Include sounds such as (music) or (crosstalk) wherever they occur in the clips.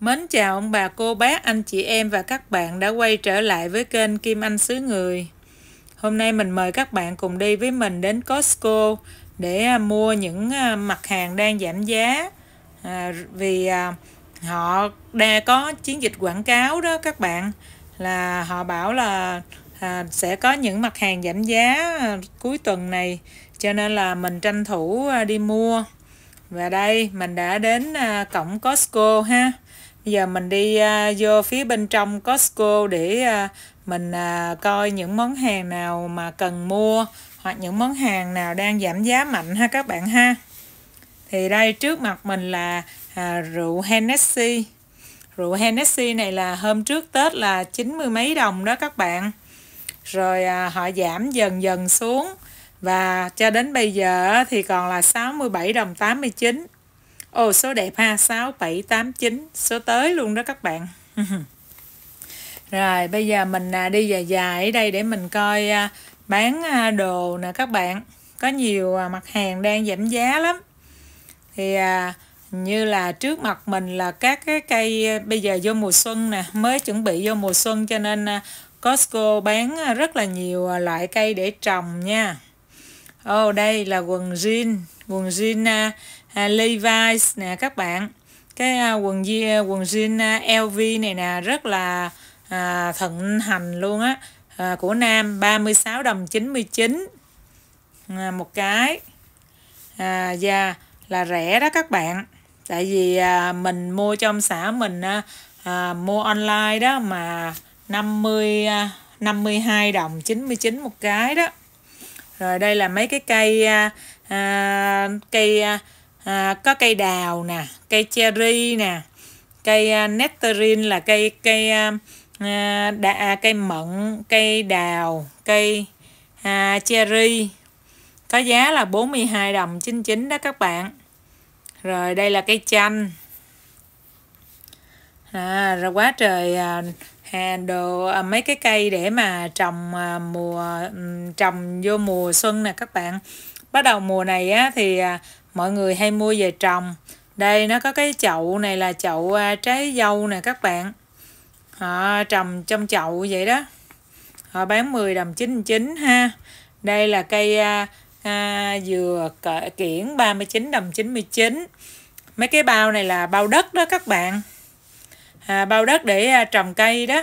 Mến chào ông bà cô bác, anh chị em và các bạn đã quay trở lại với kênh Kim Anh xứ Người. Hôm nay mình mời các bạn cùng đi với mình đến Costco để à, mua những à, mặt hàng đang giảm giá à, vì à, họ đang có chiến dịch quảng cáo đó các bạn là họ bảo là à, sẽ có những mặt hàng giảm giá à, cuối tuần này cho nên là mình tranh thủ đi mua và đây mình đã đến cổng Costco ha giờ mình đi uh, vô phía bên trong Costco để uh, mình uh, coi những món hàng nào mà cần mua hoặc những món hàng nào đang giảm giá mạnh ha các bạn ha thì đây trước mặt mình là à, rượu Hennessy rượu Hennessy này là hôm trước Tết là chín mươi mấy đồng đó các bạn rồi à, họ giảm dần dần xuống và cho đến bây giờ thì còn là 67 đồng 89 Ồ số đẹp ha 6, 7, 8, 9 Số tới luôn đó các bạn (laughs) Rồi bây giờ mình à, đi dài dài ở đây để mình coi à, bán à, đồ nè các bạn Có nhiều mặt hàng đang giảm giá lắm Thì như là trước mặt mình là các cái cây bây giờ vô mùa xuân nè Mới chuẩn bị vô mùa xuân cho nên Costco bán rất là nhiều loại cây để trồng nha Ồ đây là quần jean Quần jean à, Levi's nè các bạn cái à, quần à, quần jean à, LV này nè rất là à, thận hành luôn á à, của nam 36 đồng 99 à, một cái à, và là rẻ đó các bạn tại vì à, mình mua trong xã mình à, à, mua online đó mà 50 à, 52 đồng 99 một cái đó rồi đây là mấy cái cây à, à, cây à, à, có cây đào nè cây cherry nè cây à, nectarine là cây cây à, đà, à, cây mận cây đào cây à, cherry có giá là 42 đồng 99 đó các bạn rồi đây là cây chanh à, rồi quá trời à, đồ à, mấy cái cây để mà trồng à, mùa trồng vô mùa xuân nè các bạn bắt đầu mùa này á, thì à, mọi người hay mua về trồng đây nó có cái chậu này là chậu à, trái dâu nè các bạn họ trồng trong chậu vậy đó họ bán 10 đồng 99 ha đây là cây à, à, dừa kiển 39 đồng 99 mấy cái bao này là bao đất đó các bạn à, bao đất để à, trồng cây đó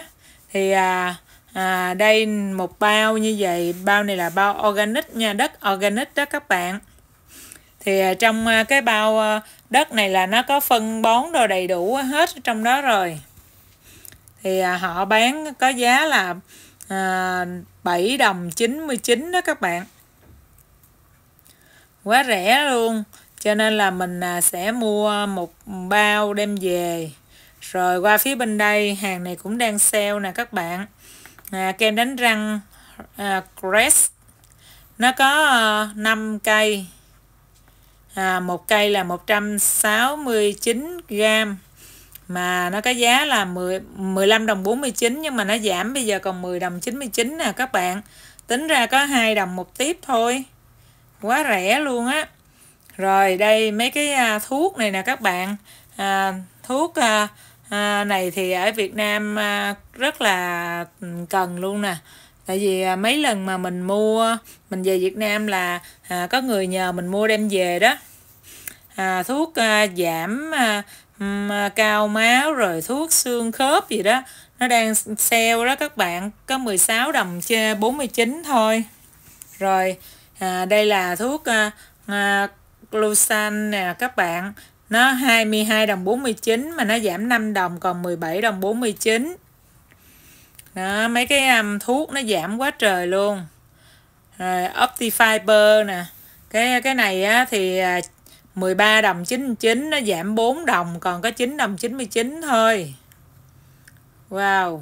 thì à, à, đây một bao như vậy bao này là bao organic nha đất organic đó các bạn thì à, trong à, cái bao à, đất này là nó có phân bón đồ đầy đủ hết trong đó rồi thì họ bán có giá là à, 7 đồng 99 đó các bạn quá rẻ luôn cho nên là mình sẽ mua một bao đem về rồi qua phía bên đây hàng này cũng đang sale nè các bạn à, kem đánh răng à, Crest nó có à, 5 cây à, một cây là 169 gram mà nó có giá là 10 15 đồng 49 nhưng mà nó giảm bây giờ còn 10 đồng 99 nè các bạn tính ra có hai đồng một tiếp thôi quá rẻ luôn á rồi đây mấy cái à, thuốc này nè các bạn à, thuốc à, à, này thì ở Việt Nam à, rất là ừ, cần luôn nè tại vì à, mấy lần mà mình mua mình về Việt Nam là à, có người nhờ mình mua đem về đó à, thuốc à, giảm à, à, cao máu rồi thuốc xương khớp gì đó nó đang sale đó các bạn có 16 đồng chê 49 thôi rồi à, đây là thuốc à, à, glucan nè các bạn nó 22 đồng 49 mà nó giảm 5 đồng còn 17 đồng 49 đó, mấy cái um, thuốc nó giảm quá trời luôn rồi Optifiber nè cái cái này á, thì 13 à, đồng 99 nó giảm 4 đồng còn có 9 đồng 99 thôi Wow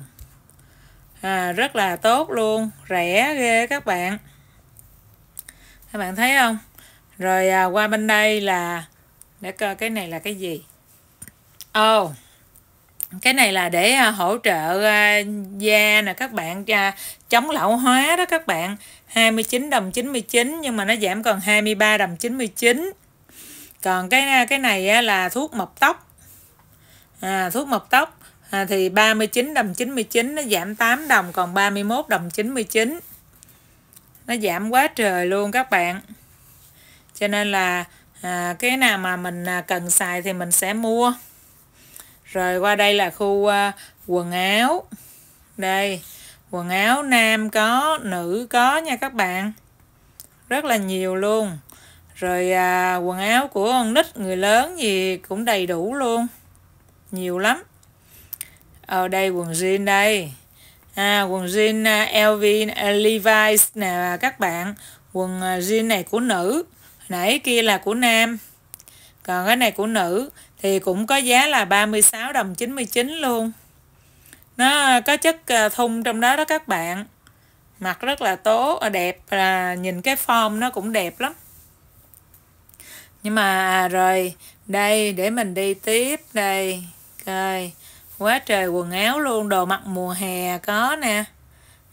à, rất là tốt luôn rẻ ghê các bạn các bạn thấy không rồi à, qua bên đây là để coi cái này là cái gì ồ oh, cái này là để à, hỗ trợ à, da nè các bạn à, chống lão hóa đó các bạn 29 đồng 99 nhưng mà nó giảm còn 23 đồng 99 còn cái cái này là thuốc mọc tóc à, thuốc mọc tóc à, thì 39 đồng 99 nó giảm 8 đồng còn 31 đồng 99 nó giảm quá trời luôn các bạn cho nên là à, cái nào mà mình cần xài thì mình sẽ mua rồi qua đây là khu uh, quần áo đây quần áo nam có nữ có nha các bạn rất là nhiều luôn rồi à, quần áo của con nít người lớn gì cũng đầy đủ luôn nhiều lắm ở ờ, đây quần jean đây à, quần jean à, LV à, Levi's nè các bạn quần jean này của nữ nãy kia là của nam còn cái này của nữ thì cũng có giá là 36 đồng 99 luôn nó có chất ờ, thun trong đó đó các bạn mặt rất là tốt ờ, đẹp là nhìn cái form nó cũng đẹp lắm nhưng mà à, rồi đây để mình đi tiếp đây coi quá trời quần áo luôn đồ mặc mùa hè có nè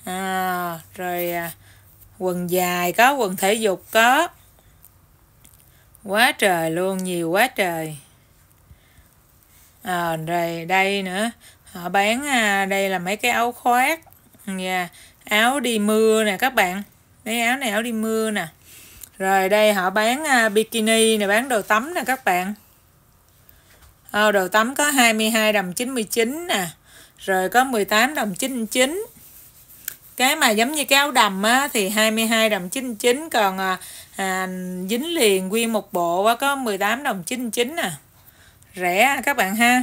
à, rồi à, quần dài có quần thể dục có quá trời luôn nhiều quá trời à, rồi đây nữa họ bán à, đây là mấy cái áo khoác yeah. Dạ, áo đi mưa nè các bạn mấy áo này áo đi mưa nè rồi đây họ bán à, bikini nè bán đồ tắm nè các bạn à, đồ tắm có 22 đồng 99 nè rồi có 18 đồng 99 cái mà giống như cái áo đầm á, thì 22 đồng 99 còn à, à, dính liền nguyên một bộ á, có 18 đồng 99 nè à rẻ các bạn ha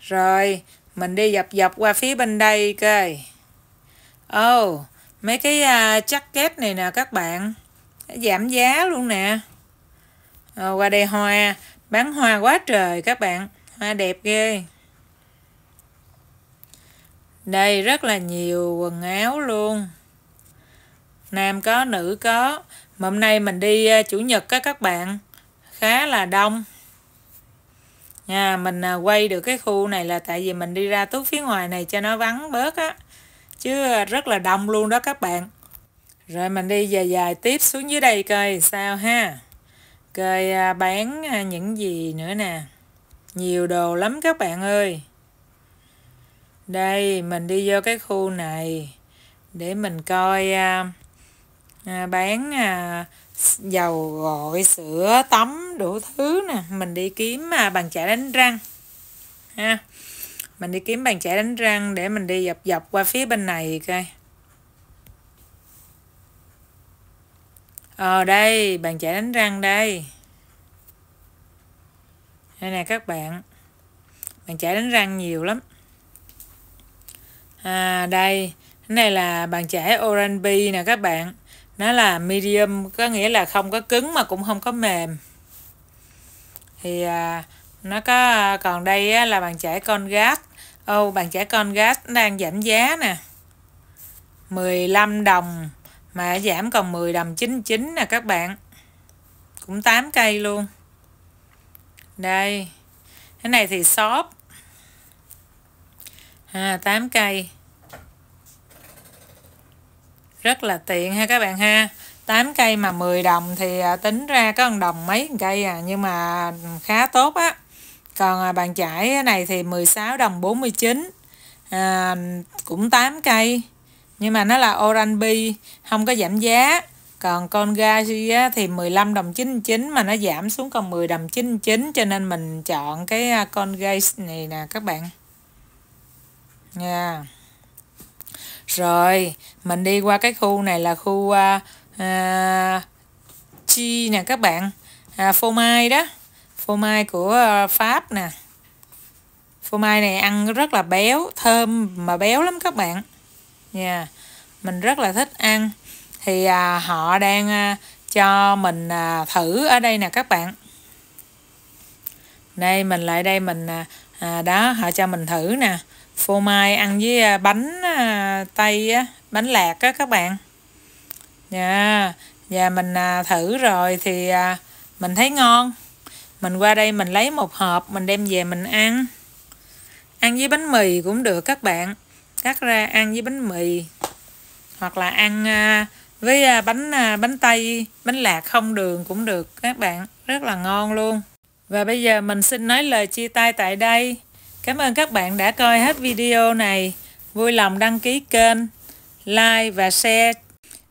rồi mình đi dọc dọc qua phía bên đây coi ô oh, mấy cái uh, à, jacket này nè các bạn giảm giá luôn nè Rồi ờ, qua đây hoa bán hoa quá trời các bạn hoa đẹp ghê đây rất là nhiều quần áo luôn nam có nữ có mà hôm nay mình đi à, chủ nhật á các bạn khá là đông à, mình à, quay được cái khu này là tại vì mình đi ra tốt phía ngoài này cho nó vắng bớt á chứ à, rất là đông luôn đó các bạn rồi mình đi dài dài tiếp xuống dưới đây coi sao ha coi à, bán à, những gì nữa nè nhiều đồ lắm các bạn ơi đây mình đi vô cái khu này để mình coi à, À, bán à, dầu gội sữa tắm đủ thứ nè mình đi kiếm à, bàn chải đánh răng ha mình đi kiếm bàn chải đánh răng để mình đi dọc dọc qua phía bên này coi ờ đây bàn chải đánh răng đây đây nè các bạn bàn chải đánh răng nhiều lắm à đây cái này là bàn chải Orange nè các bạn nó là medium có nghĩa là không có cứng mà cũng không có mềm thì à, nó có à, còn đây á, là bàn chải con gát ô oh, bàn chải con gát đang giảm giá nè 15 đồng mà giảm còn 10 đồng 99 nè các bạn cũng 8 cây luôn đây cái này thì shop à, 8 cây rất là tiện ha các bạn ha 8 cây mà 10 đồng thì à, tính ra có 1 đồng mấy 1 cây à nhưng mà khá tốt á còn à, bàn chải này thì 16 đồng 49 à, cũng 8 cây nhưng mà nó là orange bi không có giảm giá còn con gai thì 15 đồng 99 mà nó giảm xuống còn 10 đồng 99 cho nên mình chọn cái à, con gai này nè các bạn nha yeah. Rồi, mình đi qua cái khu này là khu à, à, chi nè các bạn. À, phô mai đó. Phô mai của à, Pháp nè. Phô mai này ăn rất là béo, thơm mà béo lắm các bạn. Nha. Yeah. Mình rất là thích ăn. Thì à, họ đang à, cho mình à, thử ở đây nè các bạn. Đây mình lại đây mình à, à đó họ cho mình thử nè phô mai ăn với à, bánh à, à, tay á, bánh lạc á các bạn nha dạ, và mình à, thử rồi thì à, mình thấy ngon mình qua đây mình lấy một hộp mình đem về mình ăn ăn với bánh mì cũng được các bạn cắt ra ăn với bánh mì hoặc là ăn à, với à, bánh à, bánh tây bánh lạc không đường cũng được các bạn rất là ngon luôn và bây giờ mình xin nói lời chia tay tại đây cảm ơn các bạn đã coi hết video này Vui lòng đăng ký kênh, like và share.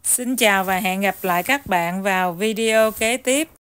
Xin chào và hẹn gặp lại các bạn vào video kế tiếp.